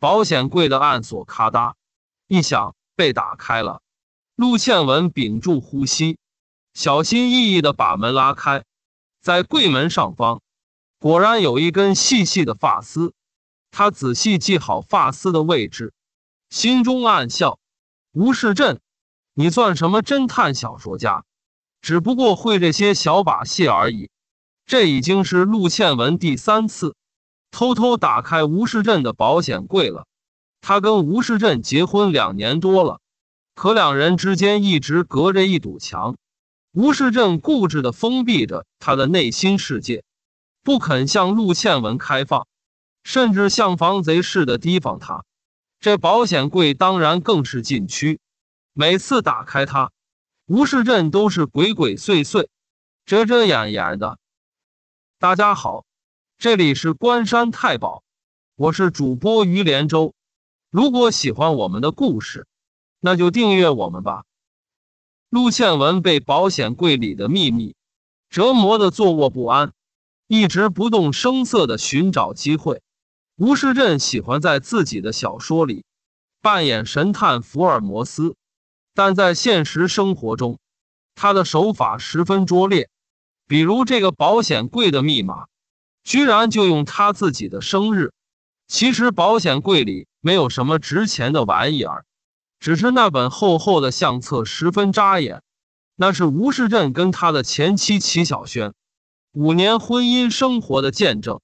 保险柜的暗锁咔嗒一响，被打开了。陆倩文屏住呼吸，小心翼翼地把门拉开，在柜门上方，果然有一根细细的发丝。他仔细系好发丝的位置，心中暗笑：吴世镇，你算什么侦探小说家？只不过会这些小把戏而已。这已经是陆倩文第三次。偷偷打开吴世振的保险柜了，他跟吴世振结婚两年多了，可两人之间一直隔着一堵墙，吴世振固执地封闭着他的内心世界，不肯向陆倩文开放，甚至像防贼似的提防他。这保险柜当然更是禁区，每次打开它，吴世振都是鬼鬼祟祟、遮遮掩掩的。大家好。这里是关山太保，我是主播于连州。如果喜欢我们的故事，那就订阅我们吧。陆倩文被保险柜里的秘密折磨的坐卧不安，一直不动声色的寻找机会。吴世镇喜欢在自己的小说里扮演神探福尔摩斯，但在现实生活中，他的手法十分拙劣。比如这个保险柜的密码。居然就用他自己的生日。其实保险柜里没有什么值钱的玩意儿，只是那本厚厚的相册十分扎眼。那是吴世振跟他的前妻齐小轩五年婚姻生活的见证。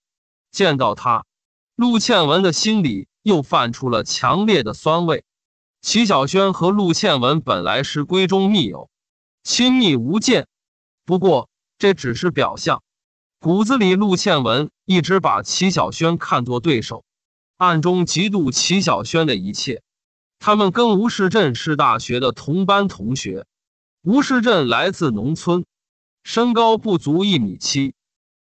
见到他，陆倩文的心里又泛出了强烈的酸味。齐小轩和陆倩文本来是闺中密友，亲密无间，不过这只是表象。骨子里，陆倩文一直把齐晓轩看作对手，暗中嫉妒齐晓轩的一切。他们跟吴世镇是大学的同班同学。吴世镇来自农村，身高不足一米七，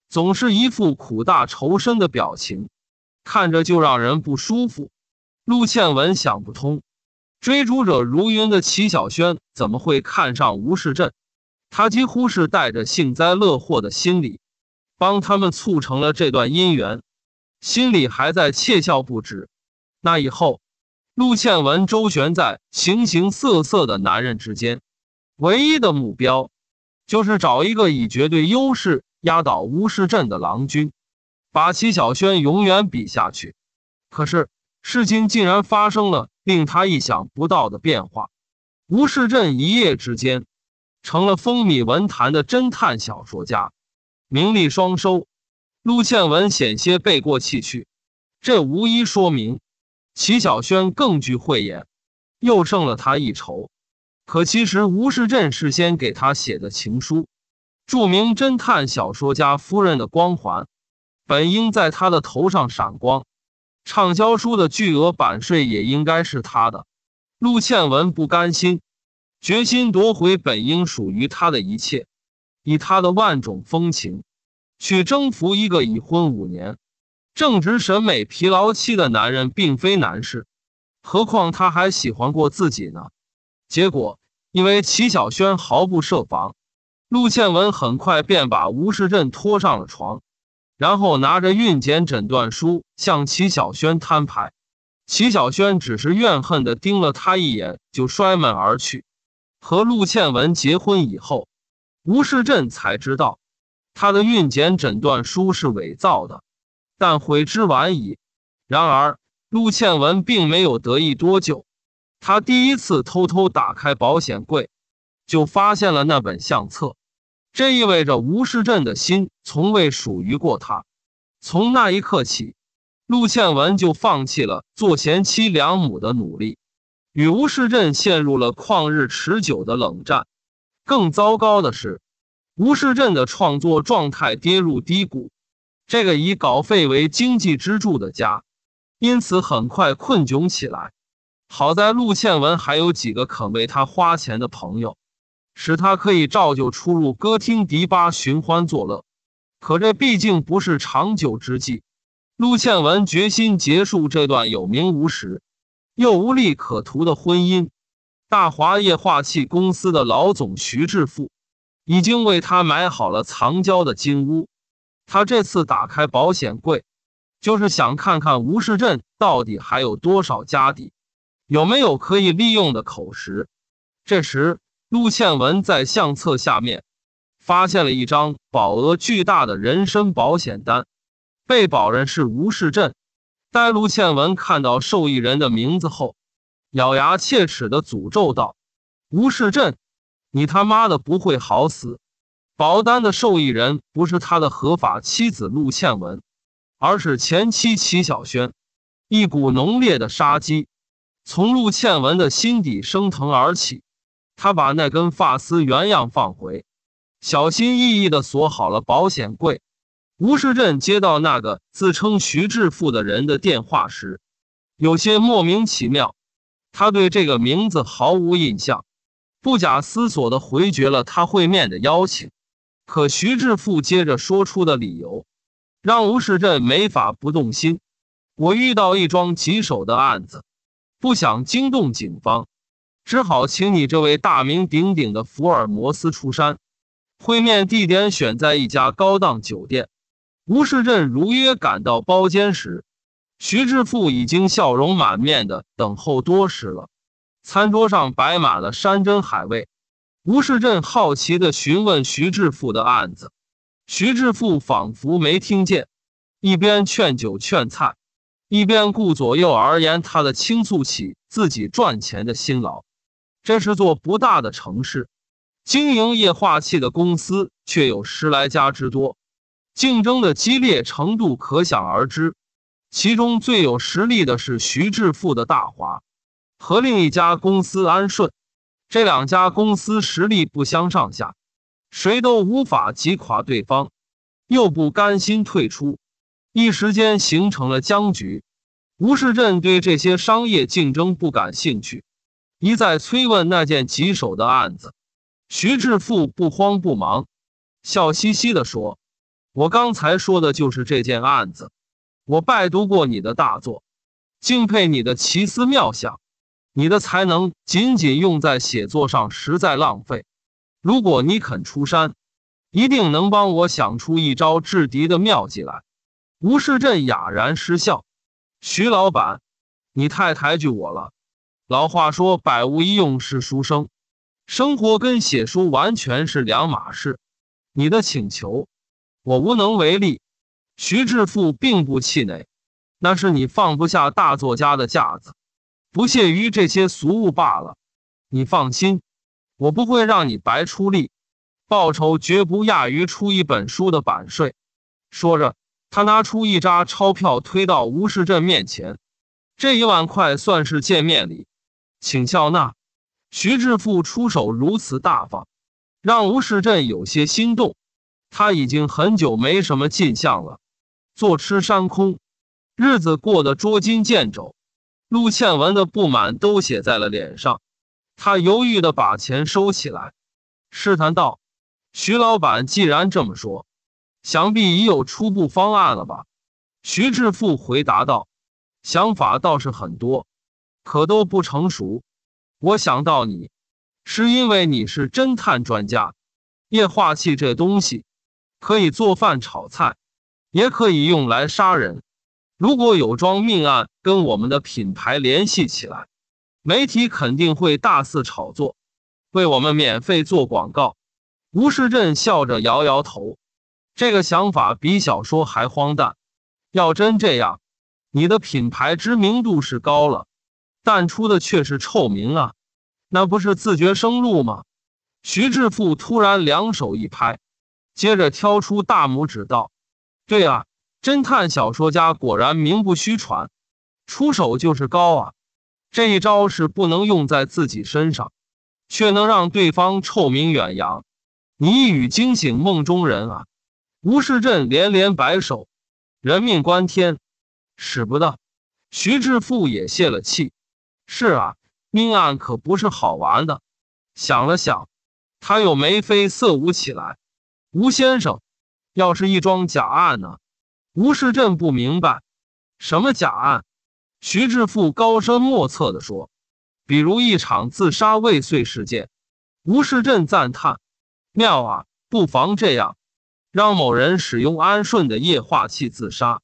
总是一副苦大仇深的表情，看着就让人不舒服。陆倩文想不通，追逐者如云的齐晓轩怎么会看上吴世镇？他几乎是带着幸灾乐祸的心理。帮他们促成了这段姻缘，心里还在窃笑不止。那以后，陆倩文周旋在形形色色的男人之间，唯一的目标就是找一个以绝对优势压倒吴世镇的郎君，把齐小轩永远比下去。可是事情竟然发生了令他意想不到的变化，吴世镇一夜之间成了风靡文坛的侦探小说家。名利双收，陆倩文险些背过气去。这无疑说明，齐晓轩更具慧眼，又胜了他一筹。可其实，吴世振事先给他写的情书，著名侦探小说家夫人的光环，本应在他的头上闪光。畅销书的巨额版税也应该是他的。陆倩文不甘心，决心夺回本应属于他的一切。以她的万种风情，去征服一个已婚五年、正值审美疲劳期的男人，并非难事。何况他还喜欢过自己呢。结果，因为齐小轩毫不设防，陆倩文很快便把吴世振拖上了床，然后拿着孕检诊断书向齐小轩摊牌。齐小轩只是怨恨地盯了他一眼，就摔门而去。和陆倩文结婚以后。吴世振才知道，他的孕检诊断书是伪造的，但悔之晚矣。然而，陆倩文并没有得意多久，他第一次偷偷打开保险柜，就发现了那本相册，这意味着吴世振的心从未属于过他。从那一刻起，陆倩文就放弃了做贤妻良母的努力，与吴世振陷入了旷日持久的冷战。更糟糕的是，吴世镇的创作状态跌入低谷，这个以稿费为经济支柱的家，因此很快困窘起来。好在陆倩文还有几个肯为他花钱的朋友，使他可以照旧出入歌厅迪吧寻欢作乐。可这毕竟不是长久之计。陆倩文决心结束这段有名无实又无利可图的婚姻。大华液化气公司的老总徐志富，已经为他买好了藏娇的金屋。他这次打开保险柜，就是想看看吴世镇到底还有多少家底，有没有可以利用的口实。这时，陆倩文在相册下面发现了一张保额巨大的人身保险单，被保人是吴世镇。待陆倩文看到受益人的名字后，咬牙切齿的诅咒道：“吴世振，你他妈的不会好死！保单的受益人不是他的合法妻子陆倩文，而是前妻齐小轩。”一股浓烈的杀机从陆倩文的心底升腾而起。他把那根发丝原样放回，小心翼翼的锁好了保险柜。吴世振接到那个自称徐志富的人的电话时，有些莫名其妙。他对这个名字毫无印象，不假思索地回绝了他会面的邀请。可徐志富接着说出的理由，让吴世振没法不动心。我遇到一桩棘手的案子，不想惊动警方，只好请你这位大名鼎鼎的福尔摩斯出山。会面地点选在一家高档酒店。吴世振如约赶到包间时。徐志富已经笑容满面的等候多时了，餐桌上摆满了山珍海味。吴世振好奇的询问徐志富的案子，徐志富仿佛没听见，一边劝酒劝菜，一边顾左右而言他的倾诉起自己赚钱的辛劳。这是座不大的城市，经营液化气的公司却有十来家之多，竞争的激烈程度可想而知。其中最有实力的是徐志富的大华，和另一家公司安顺，这两家公司实力不相上下，谁都无法击垮对方，又不甘心退出，一时间形成了僵局。吴世振对这些商业竞争不感兴趣，一再催问那件棘手的案子。徐志富不慌不忙，笑嘻嘻地说：“我刚才说的就是这件案子。”我拜读过你的大作，敬佩你的奇思妙想。你的才能仅仅用在写作上，实在浪费。如果你肯出山，一定能帮我想出一招制敌的妙计来。吴世镇哑然失笑：“徐老板，你太抬举我了。老话说百无一用是书生，生活跟写书完全是两码事。你的请求，我无能为力。”徐志富并不气馁，那是你放不下大作家的架子，不屑于这些俗物罢了。你放心，我不会让你白出力，报酬绝不亚于出一本书的版税。说着，他拿出一扎钞票推到吴世镇面前，这一万块算是见面礼，请笑纳。徐志富出手如此大方，让吴世镇有些心动。他已经很久没什么进项了。坐吃山空，日子过得捉襟见肘。陆倩文的不满都写在了脸上，他犹豫的把钱收起来，试探道：“徐老板，既然这么说，想必已有初步方案了吧？”徐志富回答道：“想法倒是很多，可都不成熟。我想到你，是因为你是侦探专家。液化气这东西，可以做饭炒菜。”也可以用来杀人。如果有桩命案跟我们的品牌联系起来，媒体肯定会大肆炒作，为我们免费做广告。吴世振笑着摇摇头，这个想法比小说还荒诞。要真这样，你的品牌知名度是高了，但出的却是臭名啊，那不是自掘生路吗？徐志富突然两手一拍，接着挑出大拇指道。对啊，侦探小说家果然名不虚传，出手就是高啊！这一招是不能用在自己身上，却能让对方臭名远扬。你一语惊醒梦中人啊！吴世镇连连摆手，人命关天，使不得。徐志富也泄了气。是啊，命案可不是好玩的。想了想，他又眉飞色舞起来。吴先生。要是一桩假案呢？吴世镇不明白，什么假案？徐志富高深莫测的说：“比如一场自杀未遂事件。”吴世镇赞叹：“妙啊！不妨这样，让某人使用安顺的液化气自杀，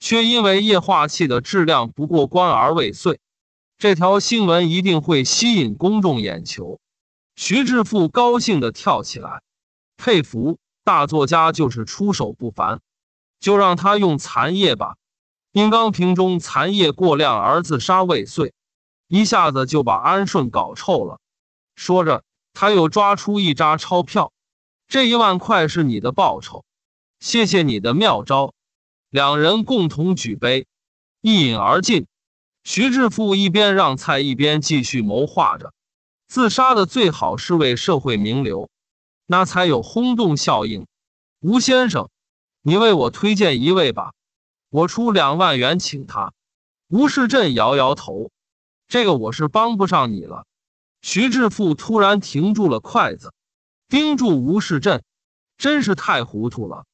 却因为液化气的质量不过关而未遂。这条新闻一定会吸引公众眼球。”徐志富高兴的跳起来，佩服。大作家就是出手不凡，就让他用残叶吧。殷钢瓶中残叶过量而自杀未遂，一下子就把安顺搞臭了。说着，他又抓出一扎钞票，这一万块是你的报酬，谢谢你的妙招。两人共同举杯，一饮而尽。徐志富一边让菜，一边继续谋划着：自杀的最好是位社会名流。那才有轰动效应，吴先生，你为我推荐一位吧，我出两万元请他。吴世振摇摇头，这个我是帮不上你了。徐志富突然停住了筷子，盯住吴世振，真是太糊涂了，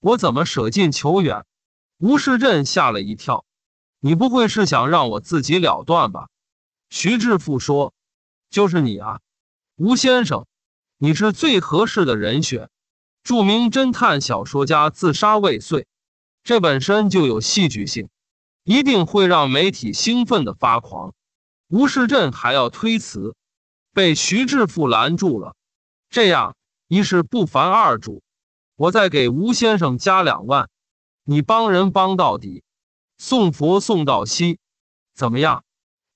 我怎么舍近求远？吴世振吓了一跳，你不会是想让我自己了断吧？徐志富说：“就是你啊，吴先生。”你是最合适的人选，著名侦探小说家自杀未遂，这本身就有戏剧性，一定会让媒体兴奋的发狂。吴世镇还要推辞，被徐志富拦住了。这样一是不烦二主，我再给吴先生加两万，你帮人帮到底，送佛送到西，怎么样？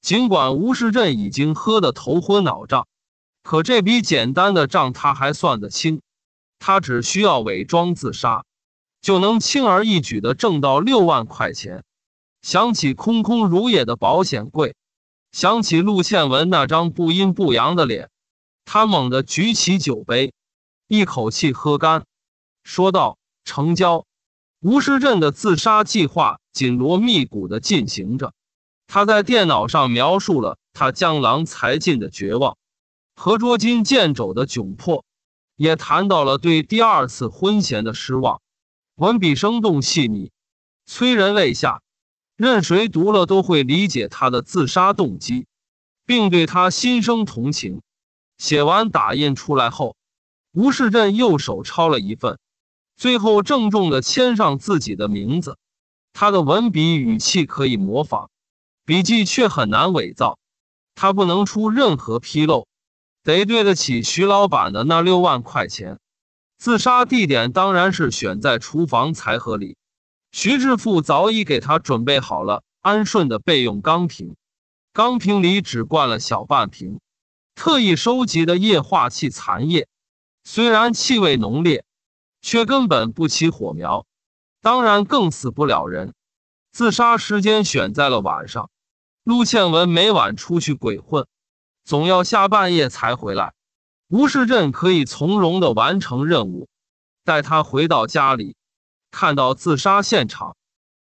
尽管吴世镇已经喝得头昏脑胀。可这笔简单的账他还算得清，他只需要伪装自杀，就能轻而易举的挣到六万块钱。想起空空如也的保险柜，想起陆倩文那张不阴不阳的脸，他猛地举起酒杯，一口气喝干，说道：“成交。”吴师镇的自杀计划紧锣密鼓的进行着，他在电脑上描述了他江郎才尽的绝望。和捉襟见肘的窘迫，也谈到了对第二次婚前的失望，文笔生动细腻，催人泪下，任谁读了都会理解他的自杀动机，并对他心生同情。写完打印出来后，吴世镇右手抄了一份，最后郑重地签上自己的名字。他的文笔语气可以模仿，笔记却很难伪造，他不能出任何纰漏。得对得起徐老板的那六万块钱，自杀地点当然是选在厨房才合理。徐志富早已给他准备好了安顺的备用钢瓶，钢瓶里只灌了小半瓶特意收集的液化气残液，虽然气味浓烈，却根本不起火苗，当然更死不了人。自杀时间选在了晚上，陆倩文每晚出去鬼混。总要下半夜才回来，吴世振可以从容地完成任务。待他回到家里，看到自杀现场，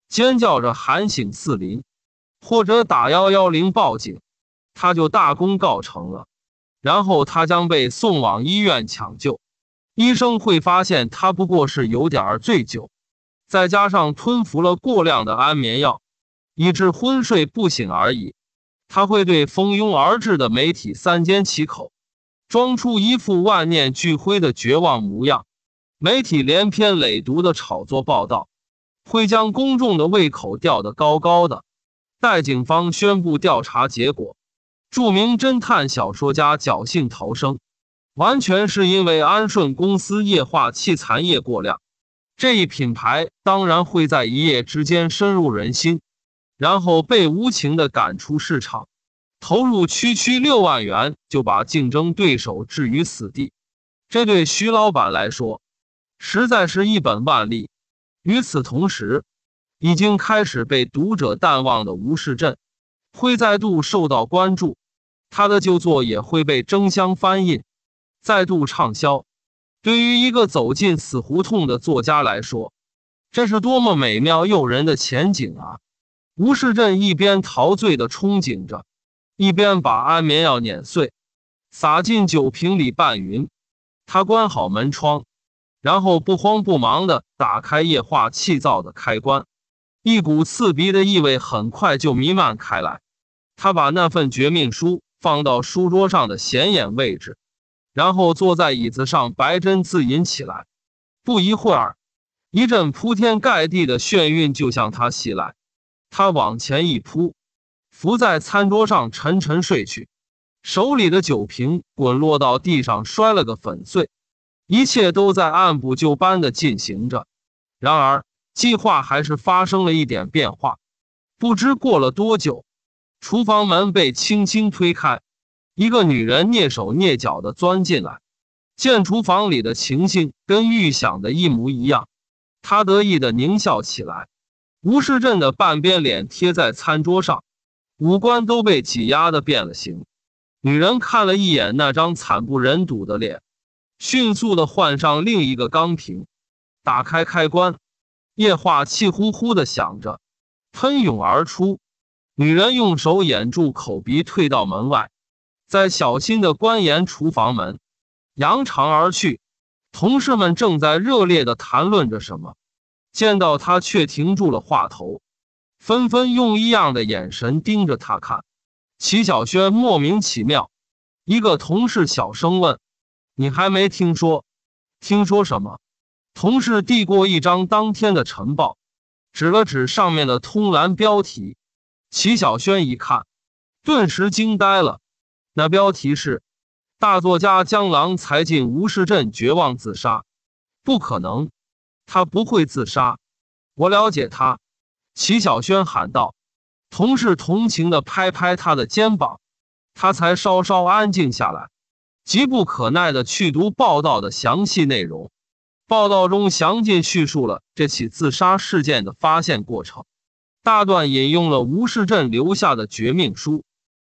尖叫着喊醒四林，或者打幺幺零报警，他就大功告成了。然后他将被送往医院抢救，医生会发现他不过是有点醉酒，再加上吞服了过量的安眠药，以致昏睡不醒而已。他会对蜂拥而至的媒体三缄其口，装出一副万念俱灰的绝望模样。媒体连篇累牍的炒作报道，会将公众的胃口吊得高高的。待警方宣布调查结果，著名侦探小说家侥幸逃生，完全是因为安顺公司液化气残液过量。这一品牌当然会在一夜之间深入人心。然后被无情的赶出市场，投入区区六万元就把竞争对手置于死地，这对徐老板来说实在是一本万利。与此同时，已经开始被读者淡忘的吴世镇会再度受到关注，他的旧作也会被争相翻印，再度畅销。对于一个走进死胡同的作家来说，这是多么美妙诱人的前景啊！吴世镇一边陶醉的憧憬着，一边把安眠药碾碎，撒进酒瓶里拌匀。他关好门窗，然后不慌不忙的打开液化气灶的开关，一股刺鼻的异味很快就弥漫开来。他把那份绝命书放到书桌上的显眼位置，然后坐在椅子上，白针自饮起来。不一会儿，一阵铺天盖地的眩晕就向他袭来。他往前一扑，伏在餐桌上沉沉睡去，手里的酒瓶滚落到地上，摔了个粉碎。一切都在按部就班的进行着，然而计划还是发生了一点变化。不知过了多久，厨房门被轻轻推开，一个女人蹑手蹑脚的钻进来，见厨房里的情形跟预想的一模一样，她得意的狞笑起来。吴世镇的半边脸贴在餐桌上，五官都被挤压的变了形。女人看了一眼那张惨不忍睹的脸，迅速的换上另一个钢瓶，打开开关，液化气呼呼的响着，喷涌而出。女人用手掩住口鼻，退到门外，再小心的关严厨房门，扬长而去。同事们正在热烈的谈论着什么。见到他，却停住了话头，纷纷用异样的眼神盯着他看。齐小轩莫名其妙，一个同事小声问：“你还没听说？”“听说什么？”同事递过一张当天的晨报，指了指上面的通栏标题。齐小轩一看，顿时惊呆了。那标题是：“大作家江郎才尽，吴市镇绝望自杀。”不可能。他不会自杀，我了解他。”齐晓轩喊道，同事同情的拍拍他的肩膀，他才稍稍安静下来，急不可耐的去读报道的详细内容。报道中详尽叙述了这起自杀事件的发现过程，大段引用了吴世镇留下的绝命书，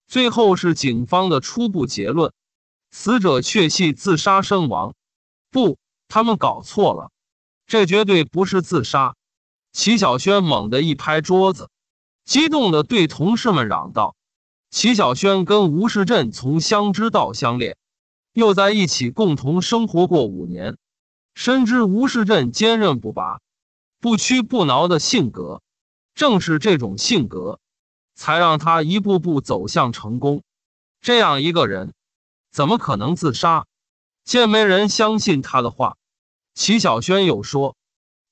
最后是警方的初步结论：死者确系自杀身亡。不，他们搞错了。这绝对不是自杀！齐晓轩猛地一拍桌子，激动地对同事们嚷道：“齐晓轩跟吴世镇从相知到相恋，又在一起共同生活过五年，深知吴世镇坚韧不拔、不屈不挠的性格。正是这种性格，才让他一步步走向成功。这样一个人，怎么可能自杀？见没人相信他的话。”齐晓轩又说：“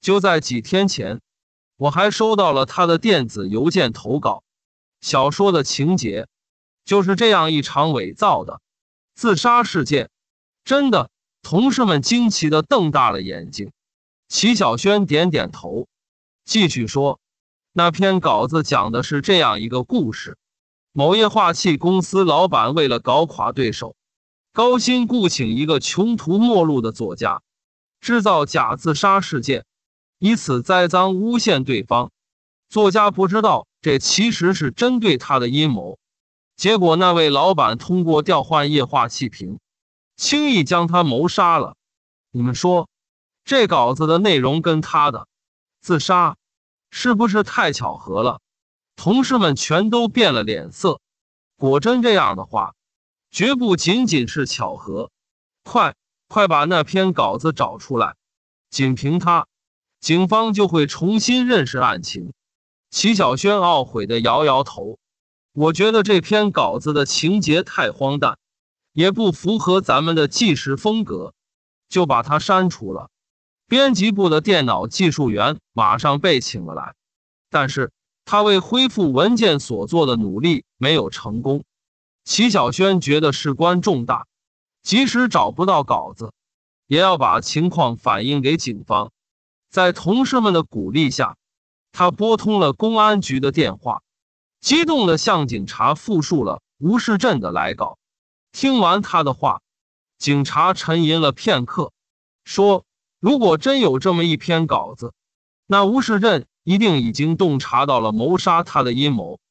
就在几天前，我还收到了他的电子邮件投稿。小说的情节就是这样一场伪造的自杀事件。真的，同事们惊奇地瞪大了眼睛。”齐晓轩点点头，继续说：“那篇稿子讲的是这样一个故事：某液化气公司老板为了搞垮对手，高薪雇请一个穷途末路的作家。”制造假自杀事件，以此栽赃诬陷对方。作家不知道这其实是针对他的阴谋。结果那位老板通过调换液化气瓶，轻易将他谋杀了。你们说，这稿子的内容跟他的自杀，是不是太巧合了？同事们全都变了脸色。果真这样的话，绝不仅仅是巧合。快！快把那篇稿子找出来，仅凭它，警方就会重新认识案情。齐小轩懊悔的摇摇头，我觉得这篇稿子的情节太荒诞，也不符合咱们的纪实风格，就把它删除了。编辑部的电脑技术员马上被请了来，但是他为恢复文件所做的努力没有成功。齐小轩觉得事关重大。即使找不到稿子，也要把情况反映给警方。在同事们的鼓励下，他拨通了公安局的电话，激动的向警察复述了吴世镇的来稿。听完他的话，警察沉吟了片刻，说：“如果真有这么一篇稿子，那吴世镇一定已经洞察到了谋杀他的阴谋，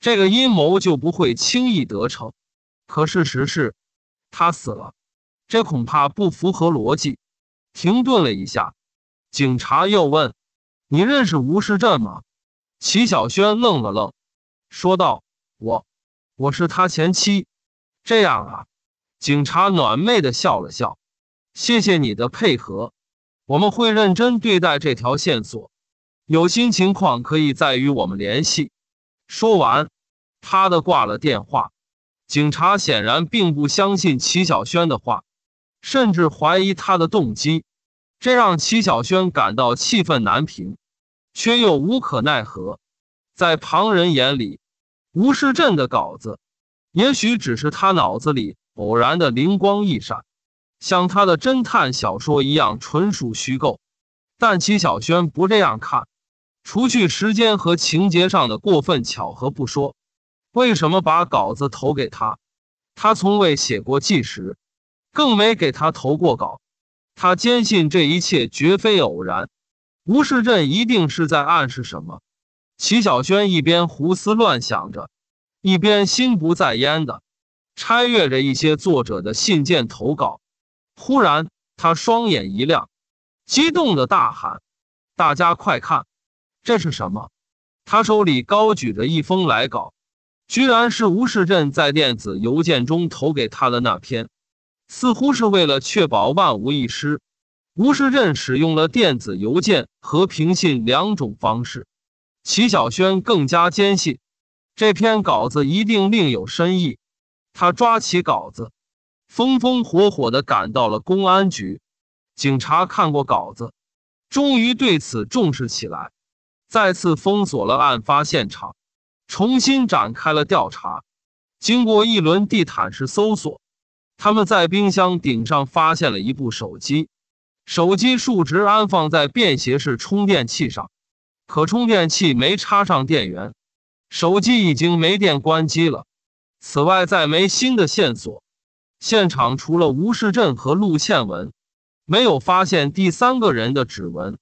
这个阴谋就不会轻易得逞。”可事实是。他死了，这恐怕不符合逻辑。停顿了一下，警察又问：“你认识吴世镇吗？”齐小轩愣了愣，说道：“我，我是他前妻。”这样啊，警察暖昧的笑了笑：“谢谢你的配合，我们会认真对待这条线索，有新情况可以再与我们联系。”说完，啪的挂了电话。警察显然并不相信齐晓轩的话，甚至怀疑他的动机，这让齐晓轩感到气愤难平，却又无可奈何。在旁人眼里，吴世镇的稿子也许只是他脑子里偶然的灵光一闪，像他的侦探小说一样纯属虚构。但齐晓轩不这样看，除去时间和情节上的过分巧合不说。为什么把稿子投给他？他从未写过纪实，更没给他投过稿。他坚信这一切绝非偶然，吴世镇一定是在暗示什么。齐晓轩一边胡思乱想着，一边心不在焉的拆阅着一些作者的信件投稿。忽然，他双眼一亮，激动的大喊：“大家快看，这是什么？”他手里高举着一封来稿。居然是吴世振在电子邮件中投给他的那篇，似乎是为了确保万无一失，吴世振使用了电子邮件和平信两种方式。齐晓轩更加坚信，这篇稿子一定另有深意。他抓起稿子，风风火火的赶到了公安局。警察看过稿子，终于对此重视起来，再次封锁了案发现场。重新展开了调查，经过一轮地毯式搜索，他们在冰箱顶上发现了一部手机，手机竖直安放在便携式充电器上，可充电器没插上电源，手机已经没电关机了。此外，再没新的线索。现场除了吴世振和陆倩文，没有发现第三个人的指纹，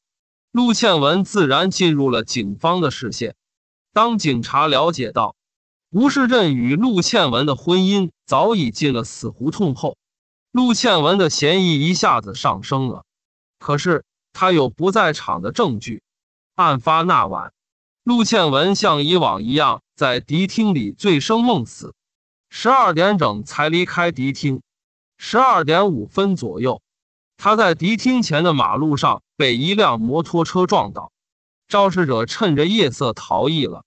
陆倩文自然进入了警方的视线。当警察了解到，吴世振与陆倩文的婚姻早已进了死胡同后，陆倩文的嫌疑一下子上升了。可是他有不在场的证据。案发那晚，陆倩文像以往一样在迪厅里醉生梦死，十二点整才离开迪厅。十二点五分左右，他在迪厅前的马路上被一辆摩托车撞倒，肇事者趁着夜色逃逸了。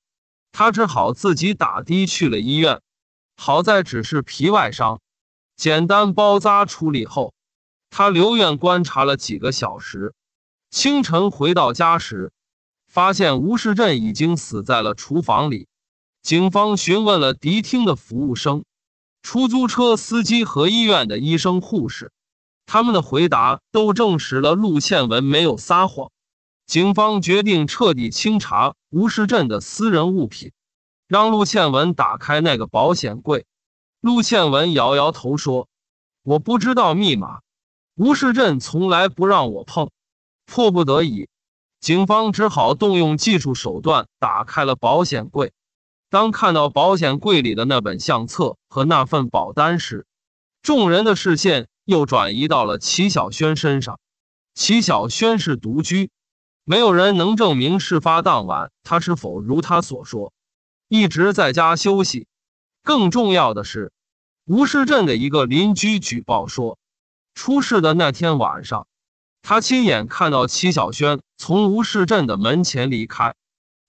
他只好自己打的去了医院，好在只是皮外伤，简单包扎处理后，他留院观察了几个小时。清晨回到家时，发现吴世振已经死在了厨房里。警方询问了迪厅的服务生、出租车司机和医院的医生护士，他们的回答都证实了陆倩文没有撒谎。警方决定彻底清查吴世镇的私人物品，让陆倩文打开那个保险柜。陆倩文摇摇头说：“我不知道密码，吴世镇从来不让我碰。”迫不得已，警方只好动用技术手段打开了保险柜。当看到保险柜里的那本相册和那份保单时，众人的视线又转移到了齐小轩身上。齐小轩是独居。没有人能证明事发当晚他是否如他所说一直在家休息。更重要的是，吴市镇的一个邻居举报说，出事的那天晚上，他亲眼看到齐晓轩从吴市镇的门前离开。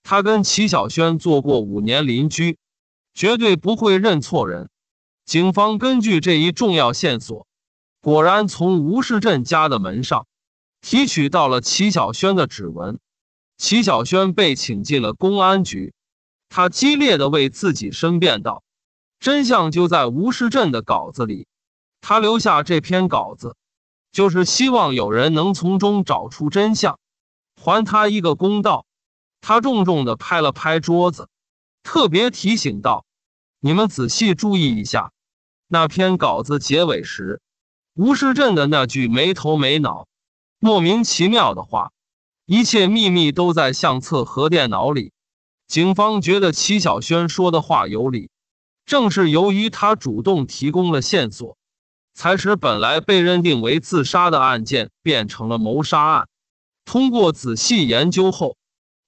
他跟齐晓轩做过五年邻居，绝对不会认错人。警方根据这一重要线索，果然从吴市镇家的门上。提取到了齐小轩的指纹，齐小轩被请进了公安局。他激烈的为自己申辩道：“真相就在吴世镇的稿子里，他留下这篇稿子，就是希望有人能从中找出真相，还他一个公道。”他重重的拍了拍桌子，特别提醒道：“你们仔细注意一下，那篇稿子结尾时，吴世镇的那句没头没脑。”莫名其妙的话，一切秘密都在相册和电脑里。警方觉得齐小轩说的话有理，正是由于他主动提供了线索，才使本来被认定为自杀的案件变成了谋杀案。通过仔细研究后，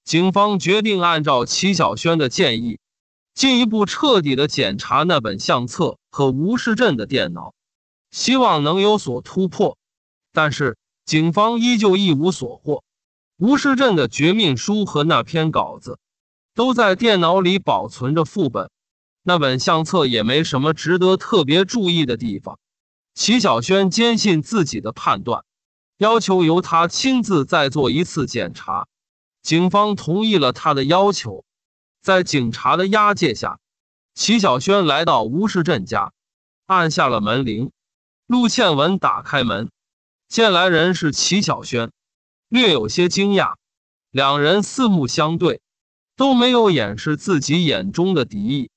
警方决定按照齐小轩的建议，进一步彻底的检查那本相册和吴世镇的电脑，希望能有所突破。但是。警方依旧一无所获。吴世镇的绝命书和那篇稿子都在电脑里保存着副本，那本相册也没什么值得特别注意的地方。齐晓轩坚信自己的判断，要求由他亲自再做一次检查。警方同意了他的要求，在警察的押解下，齐晓轩来到吴世镇家，按下了门铃。陆倩文打开门。见来人是齐晓轩，略有些惊讶。两人四目相对，都没有掩饰自己眼中的敌意。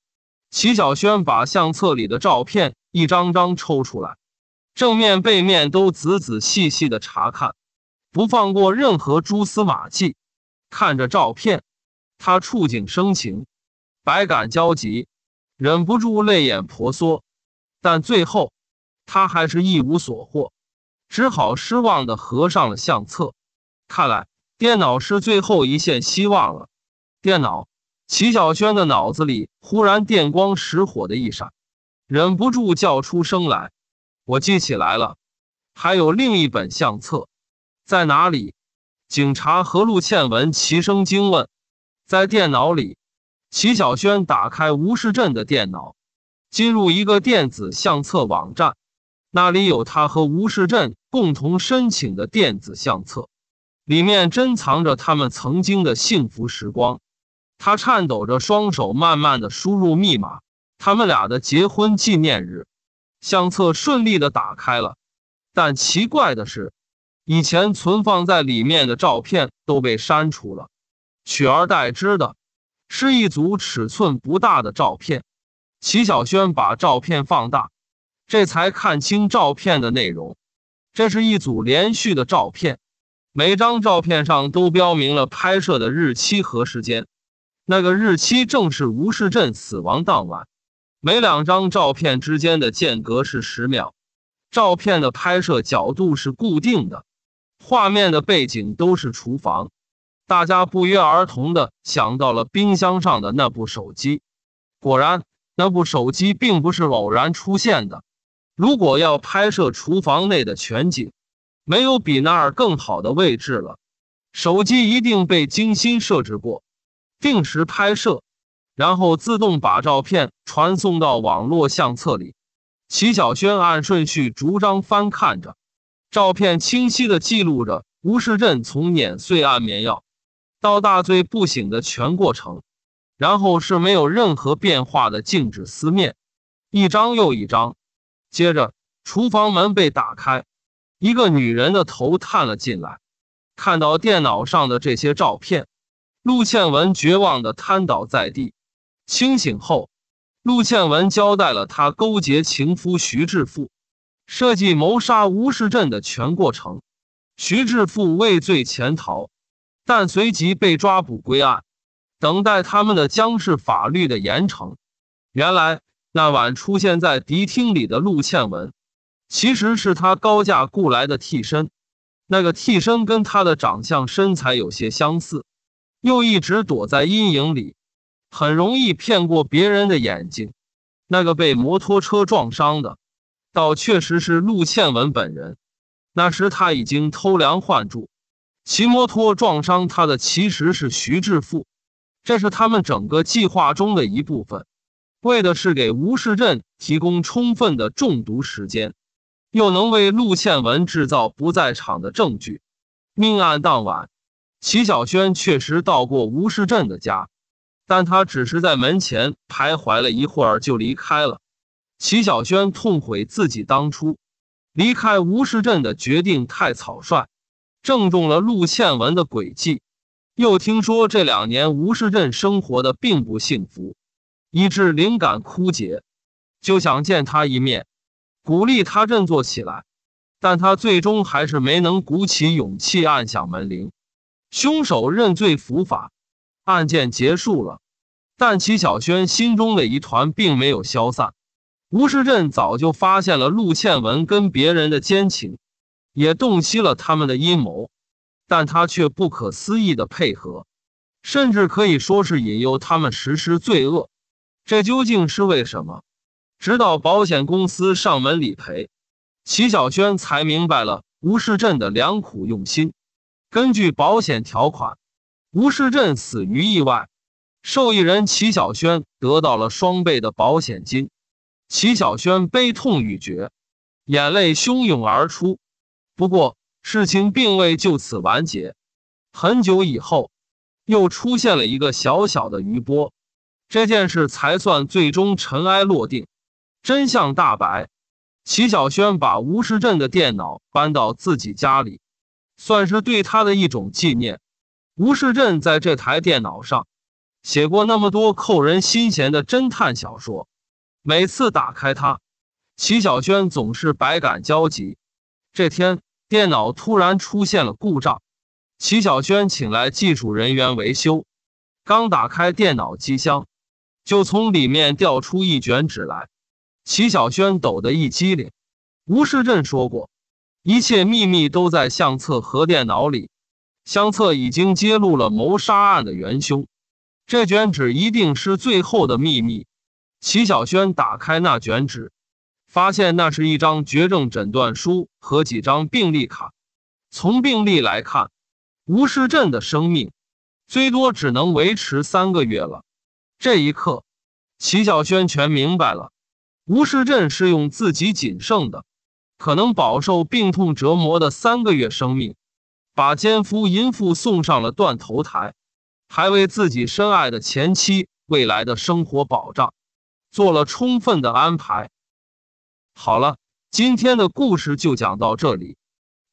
齐晓轩把相册里的照片一张张抽出来，正面背面都仔仔细细的查看，不放过任何蛛丝马迹。看着照片，他触景生情，百感交集，忍不住泪眼婆娑。但最后，他还是一无所获。只好失望的合上了相册。看来电脑是最后一线希望了。电脑，齐小轩的脑子里忽然电光石火的一闪，忍不住叫出声来：“我记起来了，还有另一本相册在哪里？”警察和陆倩文齐声惊问：“在电脑里。”齐小轩打开吴世振的电脑，进入一个电子相册网站。那里有他和吴世镇共同申请的电子相册，里面珍藏着他们曾经的幸福时光。他颤抖着双手，慢慢的输入密码。他们俩的结婚纪念日，相册顺利的打开了。但奇怪的是，以前存放在里面的照片都被删除了，取而代之的是一组尺寸不大的照片。齐晓轩把照片放大。这才看清照片的内容，这是一组连续的照片，每张照片上都标明了拍摄的日期和时间。那个日期正是吴世镇死亡当晚。每两张照片之间的间隔是十秒，照片的拍摄角度是固定的，画面的背景都是厨房。大家不约而同的想到了冰箱上的那部手机。果然，那部手机并不是偶然出现的。如果要拍摄厨房内的全景，没有比那儿更好的位置了。手机一定被精心设置过，定时拍摄，然后自动把照片传送到网络相册里。齐晓轩按顺序逐张翻看着，照片清晰地记录着吴世振从碾碎安眠药到大醉不醒的全过程，然后是没有任何变化的静止思念，一张又一张。接着，厨房门被打开，一个女人的头探了进来。看到电脑上的这些照片，陆倩文绝望的瘫倒在地。清醒后，陆倩文交代了他勾结情夫徐志富，设计谋杀吴世镇的全过程。徐志富畏罪潜逃，但随即被抓捕归案。等待他们的将是法律的严惩。原来。那晚出现在迪厅里的陆倩文，其实是他高价雇来的替身。那个替身跟他的长相、身材有些相似，又一直躲在阴影里，很容易骗过别人的眼睛。那个被摩托车撞伤的，倒确实是陆倩文本人。那时他已经偷梁换柱，骑摩托撞伤他的其实是徐志富。这是他们整个计划中的一部分。为的是给吴世振提供充分的中毒时间，又能为陆倩文制造不在场的证据。命案当晚，齐晓轩确实到过吴世振的家，但他只是在门前徘徊了一会儿就离开了。齐晓轩痛悔自己当初离开吴世振的决定太草率，正中了陆倩文的诡计。又听说这两年吴世振生活的并不幸福。以致灵感枯竭，就想见他一面，鼓励他振作起来，但他最终还是没能鼓起勇气按响门铃。凶手认罪伏法，案件结束了，但齐小轩心中的疑团并没有消散。吴世振早就发现了陆倩文跟别人的奸情，也洞悉了他们的阴谋，但他却不可思议的配合，甚至可以说是引诱他们实施罪恶。这究竟是为什么？直到保险公司上门理赔，齐小轩才明白了吴世镇的良苦用心。根据保险条款，吴世镇死于意外，受益人齐小轩得到了双倍的保险金。齐小轩悲痛欲绝，眼泪汹涌而出。不过，事情并未就此完结。很久以后，又出现了一个小小的余波。这件事才算最终尘埃落定，真相大白。齐晓轩把吴世振的电脑搬到自己家里，算是对他的一种纪念。吴世振在这台电脑上写过那么多扣人心弦的侦探小说，每次打开它，齐晓轩总是百感交集。这天，电脑突然出现了故障，齐晓轩请来技术人员维修。刚打开电脑机箱。就从里面掉出一卷纸来，齐小轩抖得一激灵。吴世镇说过，一切秘密都在相册和电脑里。相册已经揭露了谋杀案的元凶，这卷纸一定是最后的秘密。齐小轩打开那卷纸，发现那是一张绝症诊断书和几张病历卡。从病历来看，吴世镇的生命最多只能维持三个月了。这一刻，齐小轩全明白了，吴世振是用自己仅剩的、可能饱受病痛折磨的三个月生命，把奸夫淫妇送上了断头台，还为自己深爱的前妻未来的生活保障做了充分的安排。好了，今天的故事就讲到这里。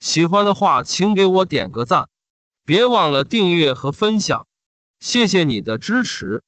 喜欢的话，请给我点个赞，别忘了订阅和分享，谢谢你的支持。